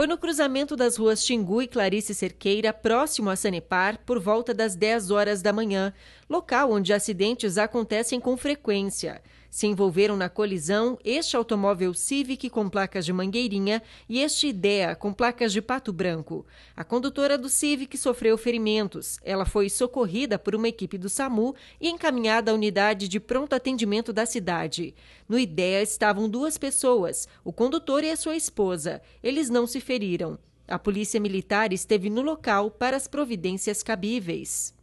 Foi no cruzamento das ruas Xingu e Clarice Cerqueira, próximo a Sanepar, por volta das 10 horas da manhã, local onde acidentes acontecem com frequência se envolveram na colisão este automóvel Civic com placas de Mangueirinha e este Idea com placas de Pato Branco. A condutora do Civic sofreu ferimentos. Ela foi socorrida por uma equipe do SAMU e encaminhada à unidade de pronto atendimento da cidade. No Idea estavam duas pessoas, o condutor e a sua esposa. Eles não se feriram. A polícia militar esteve no local para as providências cabíveis.